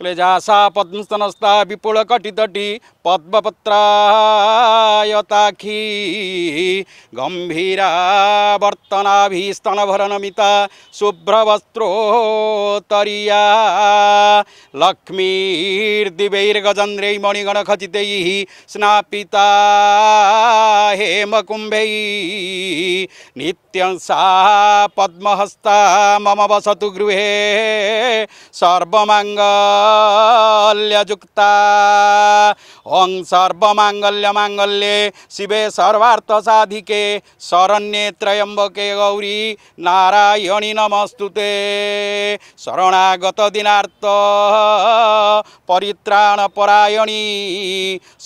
क्लेजासा पद्मस्तनस्ता विपुलकटितटी पद्मपत्रायताखी गम्भीरा वर्तनाभिस्तनभरणमिता शुभ्रवस्त्रोत्तरीया लक्ष्मीर्दिवैर्गजन्द्रै मणिगणखचितैः स्नापिता हेमकुम्भैः नित्यं सा पद्महस्ता मम वसतु गृहे सर्वमाङ्ग ମଙ୍ଗଲ୍ୟଯୁକ୍ତା ଓଂ ସର୍ବମାଙ୍ଗଲ୍ୟ ମାଙ୍ଗଲ୍ୟେ ଶିବେ ସର୍ବାର୍ଥ ସାଧିକେ ଶରଣ୍ୟେ ତ୍ରୟମ୍ବକେ ଗୌରୀ ନାରାୟଣୀ ନମସ୍ତୁତେ ଶରଣାଗତ ଦିନାର୍ଥ ପରିତ୍ରାଣ ପରାୟଣୀ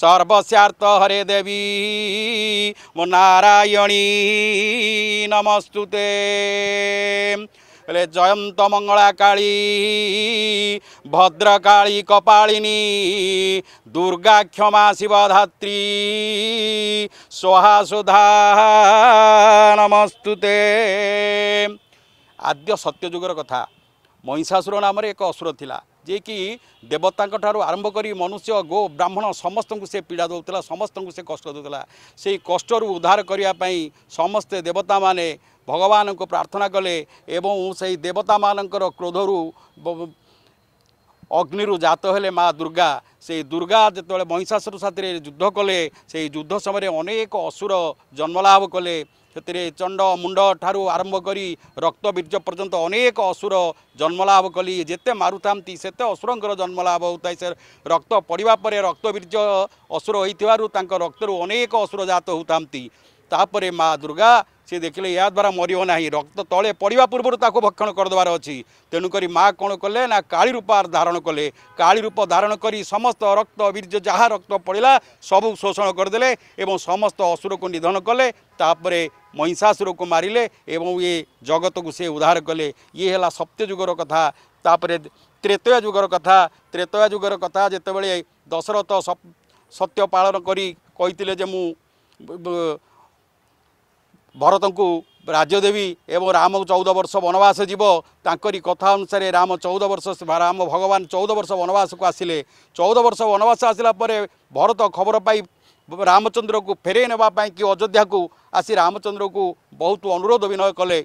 ସର୍ବସ୍ୟାର୍ଥ ହରେ ଦେବୀ ମୋ ନାରାୟଣୀ ନମସ୍ତୁତେ କହିଲେ ଜୟନ୍ତ ମଙ୍ଗଳା କାଳୀ ଭଦ୍ରକାଳୀ କପାଳିନୀ ଦୁର୍ଗା କ୍ଷମା ଶିବ ଧାତ୍ରୀ ସ୍ୱହାସୁଧା ନମସ୍ତୁତେ ଆଦ୍ୟ ସତ୍ୟଯୁଗର କଥା ମହିଷାସୁର ନାମରେ ଏକ ଅସୁର ଥିଲା ଯିଏକି ଦେବତାଙ୍କ ଠାରୁ ଆରମ୍ଭ କରି ମନୁଷ୍ୟ ଗୋ ବ୍ରାହ୍ମଣ ସମସ୍ତଙ୍କୁ ସେ ପୀଡ଼ା ଦେଉଥିଲା ସମସ୍ତଙ୍କୁ ସେ କଷ୍ଟ ଦେଉଥିଲା ସେଇ କଷ୍ଟରୁ ଉଦ୍ଧାର କରିବା ପାଇଁ ସମସ୍ତେ ଦେବତାମାନେ ଭଗବାନଙ୍କୁ ପ୍ରାର୍ଥନା କଲେ ଏବଂ ସେହି ଦେବତାମାନଙ୍କର କ୍ରୋଧରୁ ଅଗ୍ନିରୁ ଜାତ ହେଲେ ମା' ଦୁର୍ଗା ସେଇ ଦୁର୍ଗା ଯେତେବେଳେ ମହିଷାସୁର ସାଥିରେ ଯୁଦ୍ଧ କଲେ ସେଇ ଯୁଦ୍ଧ ସମୟରେ ଅନେକ ଅସୁର ଜନ୍ମଲାଭ କଲେ ସେଥିରେ ଚଣ୍ଡ ମୁଣ୍ଡ ଠାରୁ ଆରମ୍ଭ କରି ରକ୍ତ ବୀର୍ଯ୍ୟ ପର୍ଯ୍ୟନ୍ତ ଅନେକ ଅସୁର ଜନ୍ମଲାଭ କଲି ଯେତେ ମାରୁଥାନ୍ତି ସେତେ ଅସୁରଙ୍କର ଜନ୍ମଲାଭ ହେଉଥାଏ ସେ ରକ୍ତ ପଡ଼ିବା ପରେ ରକ୍ତ ବୀର୍ଯ୍ୟ ଅସୁର ହୋଇଥିବାରୁ ତାଙ୍କ ରକ୍ତରୁ ଅନେକ ଅସୁର ଜାତ ହେଉଥାନ୍ତି ତାପରେ ମା' ଦୁର୍ଗା ସେ ଦେଖିଲେ ଏହାଦ୍ୱାରା ମରିବ ନାହିଁ ରକ୍ତ ତଳେ ପଡ଼ିବା ପୂର୍ବରୁ ତାକୁ ଭକ୍ଷଣ କରିଦେବାର ଅଛି ତେଣୁକରି ମା' କ'ଣ କଲେ ନା କାଳୀ ରୂପ ଧାରଣ କଲେ କାଳୀ ରୂପ ଧାରଣ କରି ସମସ୍ତ ରକ୍ତ ବୀର୍ଯ୍ୟ ଯାହା ରକ୍ତ ପଡ଼ିଲା ସବୁ ଶୋଷଣ କରିଦେଲେ ଏବଂ ସମସ୍ତ ଅସୁରକୁ ନିଧନ କଲେ ତାପରେ ମହିଷାସୁରକୁ ମାରିଲେ ଏବଂ ଏ ଜଗତକୁ ସେ ଉଦ୍ଧାର କଲେ ଇଏ ହେଲା ସତ୍ୟଯୁଗର କଥା ତାପରେ ତ୍ରେତୟା ଯୁଗର କଥା ତ୍ରେତୟା ଯୁଗର କଥା ଯେତେବେଳେ ଦଶରଥ ସତ୍ୟ ପାଳନ କରି କହିଥିଲେ ଯେ ମୁଁ ଭରତଙ୍କୁ ରାଜଦେବୀ ଏବଂ ରାମ ଚଉଦ ବର୍ଷ ବନବାସ ଯିବ ତାଙ୍କରି କଥା ଅନୁସାରେ ରାମ ଚଉଦ ବର୍ଷ ରାମ ଭଗବାନ ଚଉଦ ବର୍ଷ ବନବାସକୁ ଆସିଲେ ଚଉଦ ବର୍ଷ ବନବାସ ଆସିଲା ପରେ ଭରତ ଖବର ପାଇ ରାମଚନ୍ଦ୍ରକୁ ଫେରେଇ ନେବା ପାଇଁ କି ଅଯୋଧ୍ୟାକୁ ଆସି ରାମଚନ୍ଦ୍ରକୁ ବହୁତ ଅନୁରୋଧ ବିନୟ କଲେ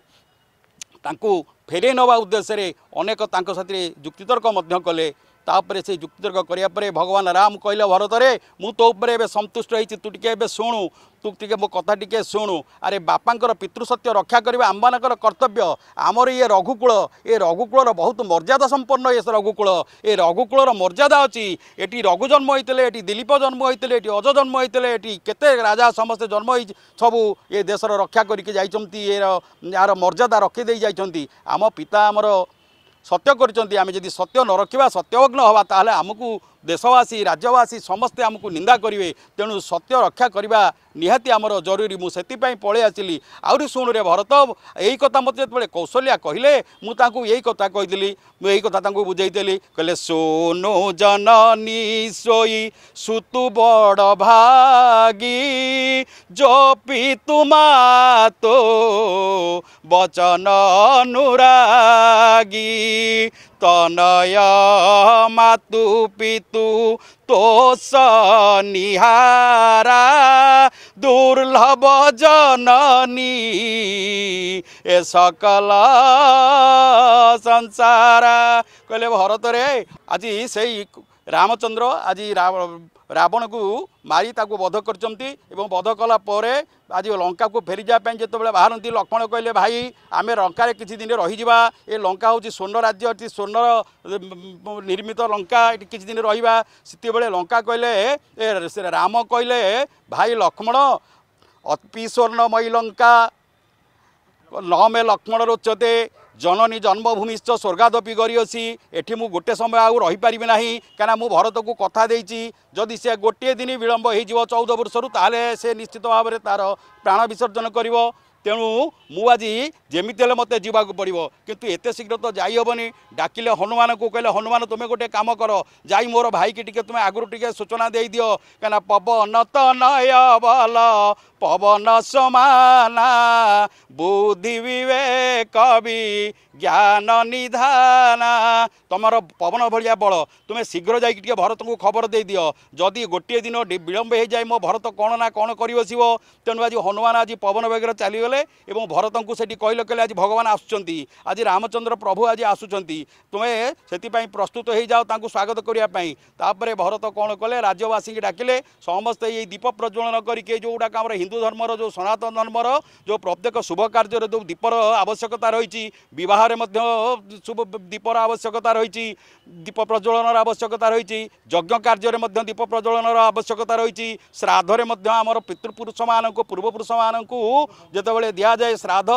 ତାଙ୍କୁ ଫେରେଇ ନେବା ଉଦ୍ଦେଶ୍ୟରେ ଅନେକ ତାଙ୍କ ସାଥିରେ ଯୁକ୍ତିତର୍କ ମଧ୍ୟ କଲେ ତାପରେ ସେ ଯୁକ୍ତିତର୍କ କରିବା ପରେ ଭଗବାନ ରାମ କହିଲେ ଭରତରେ ମୁଁ ତୋ ଉପରେ ଏବେ ସନ୍ତୁଷ୍ଟ ହେଇଛି ତୁ ଟିକେ ଏବେ ଶୁଣୁ ତୁ ଟିକେ ମୋ କଥା ଟିକେ ଶୁଣୁ ଆରେ ବାପାଙ୍କର ପିତୃସତ୍ୟ ରକ୍ଷା କରିବା ଆମମାନଙ୍କର କର୍ତ୍ତବ୍ୟ ଆମର ଇଏ ରଘୁକୁଳ ଏ ରଘୁକୁଳର ବହୁତ ମର୍ଯ୍ୟାଦା ସମ୍ପନ୍ନ ଇଏ ରଘୁକୁଳ ଏ ରଘୁକୁଳର ମର୍ଯ୍ୟାଦା ଅଛି ଏଠି ରଘୁ ଜନ୍ମ ହୋଇଥିଲେ ଏଠି ଦିଲୀପ ଜନ୍ମ ହୋଇଥିଲେ ଏଠି ଅଜ ଜନ୍ମ ହୋଇଥିଲେ ଏଠି କେତେ ରାଜା ସମସ୍ତେ ଜନ୍ମ ହୋଇଛି ସବୁ ଏ ଦେଶର ରକ୍ଷା କରିକି ଯାଇଛନ୍ତି ଏର ଏହାର ମର୍ଯ୍ୟାଦା ରଖିଦେଇ ଯାଇଛନ୍ତି ଆମ ପିତା ଆମର ସତ୍ୟ କରିଛନ୍ତି ଆମେ ଯଦି ସତ୍ୟ ନ ରଖିବା ସତ୍ୟଭଗ୍ନ ହେବା ତାହେଲେ ଆମକୁ ଦେଶବାସୀ ରାଜ୍ୟବାସୀ ସମସ୍ତେ ଆମକୁ ନିନ୍ଦା କରିବେ ତେଣୁ ସତ୍ୟ ରକ୍ଷା କରିବା ନିହାତି ଆମର ଜରୁରୀ ମୁଁ ସେଥିପାଇଁ ପଳେଇ ଆସିଲି ଆହୁରି ଶୁଣରେ ଭରତ ଏଇ କଥା ମୋତେ ଯେତେବେଳେ କୌଶଲ୍ୟା କହିଲେ ମୁଁ ତାଙ୍କୁ ଏଇ କଥା କହିଥିଲି ମୁଁ ଏଇ କଥା ତାଙ୍କୁ ବୁଝେଇଦେଲି କହିଲେ ସୋନୁ ଜନନୀ ଶୋଇ ସୁତୁ ବଡ଼ ଭାଗି ଜପି ତୁମା ତୋ তনয় মাতু পিতু তোষ নিহারা দুর্লভ জননী এ সকল ସଂସାର କହିଲେ ଭରତରେ ଆଜି ସେଇ ରାମଚନ୍ଦ୍ର ଆଜି ରାବଣକୁ ମାରି ତାକୁ ବଧ କରିଛନ୍ତି ଏବଂ ବଧ କଲା ପରେ ଆଜି ଲଙ୍କାକୁ ଫେରିଯିବା ପାଇଁ ଯେତେବେଳେ ବାହାରନ୍ତି ଲକ୍ଷ୍ମଣ କହିଲେ ଭାଇ ଆମେ ଲଙ୍କାରେ କିଛି ଦିନ ରହିଯିବା ଏ ଲଙ୍କା ହେଉଛି ସ୍ୱର୍ଣ୍ଣ ରାଜ୍ୟ ଅଛି ସ୍ୱର୍ଣ୍ଣର ନିର୍ମିତ ଲଙ୍କା ଏଠି କିଛି ଦିନ ରହିବା ସେତେବେଳେ ଲଙ୍କା କହିଲେ ଏ ରାମ କହିଲେ ଭାଇ ଲକ୍ଷ୍ମଣ ଅତି ସ୍ୱର୍ଣ୍ଣମୟୀ ଲଙ୍କା ନମେ ଲକ୍ଷ୍ମଣ ରୋଚତେ জননী জন্মভূমিশ্চ স্বর্গাদপি গরিয়সি এটি মু গোটে সময় আউ রহিপারি না কিনা মু ভরতকু কথা দিয়েছি যদি সে গোটিয়ে দিন বিলম্ব হয়ে যাব চৌদ বর্ষর তাহলে সে নিশ্চিত ভাবে তার প্রাণ বিসর্জন করব তেণু মু আজি যেমিতি হলে মতো যা পড়ব কিন্তু এতে শীঘ্র তো যাই হবনি ডাকিলে হনুমানকু কহিলে হনুমান তুমি গোটে কাম কর যাই মোর ভাইকে টিকে তুমি আগর টিকে সূচনা দিয়ে দিও কেন পবন তনয় বল পবন সমানা বুদ্ধি বিবেক কবি জ্ঞান নিধানা তোমার পবন ভরিয়া বড় তুমি শীঘ্র যাই টিকি ভরতকে খবর দিয়ে দিও যদি গোটিয়ে দিন বিলম্ব হয়ে যায় মো ভরত কোণ না কোণ করে বসব তেমন আজ হনুমান আজ পবন বেগের চালিগলে এবং ভরতকে সেটি কহিল কে আজ ভগবান আসুচার আজ রামচন্দ্র প্রভু আজ আসুচার তুমি সেপাই প্রস্তুত হয়ে যাও তা স্বাগত করা তাপরে ভরত কোণ কলে রাজ্যবাসী ডাকিলে সমস্ত এই দীপ প্রজ্বলন করিকি যেগুড়া আমার হিন্দু ହିନ୍ଦୁ ଧର୍ମର ଯେଉଁ ସନାତନ ଧର୍ମର ଯେଉଁ ପ୍ରତ୍ୟେକ ଶୁଭ କାର୍ଯ୍ୟରେ ଯେଉଁ ଦୀପର ଆବଶ୍ୟକତା ରହିଛି ବିବାହରେ ମଧ୍ୟ ଶୁଭ ଦୀପର ଆବଶ୍ୟକତା ରହିଛି ଦୀପ ପ୍ରଜ୍ୱଳନର ଆବଶ୍ୟକତା ରହିଛି ଯଜ୍ଞ କାର୍ଯ୍ୟରେ ମଧ୍ୟ ଦୀପ ପ୍ରଜ୍ୱଳନର ଆବଶ୍ୟକତା ରହିଛି ଶ୍ରାଦ୍ଧରେ ମଧ୍ୟ ଆମର ପିତୃପୁରୁଷମାନଙ୍କୁ ପୂର୍ବପୁରୁଷମାନଙ୍କୁ ଯେତେବେଳେ ଦିଆଯାଏ ଶ୍ରାଦ୍ଧ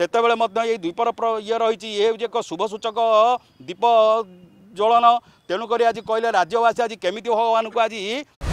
ସେତେବେଳେ ମଧ୍ୟ ଏଇ ଦ୍ୱୀପର ଇଏ ରହିଛି ଇଏ ହେଉଛି ଏକ ଶୁଭ ସୂଚକ ଦୀପ ଜ୍ୱଳନ ତେଣୁକରି ଆଜି କହିଲେ ରାଜ୍ୟବାସୀ ଆଜି କେମିତି ଭଗବାନଙ୍କୁ ଆଜି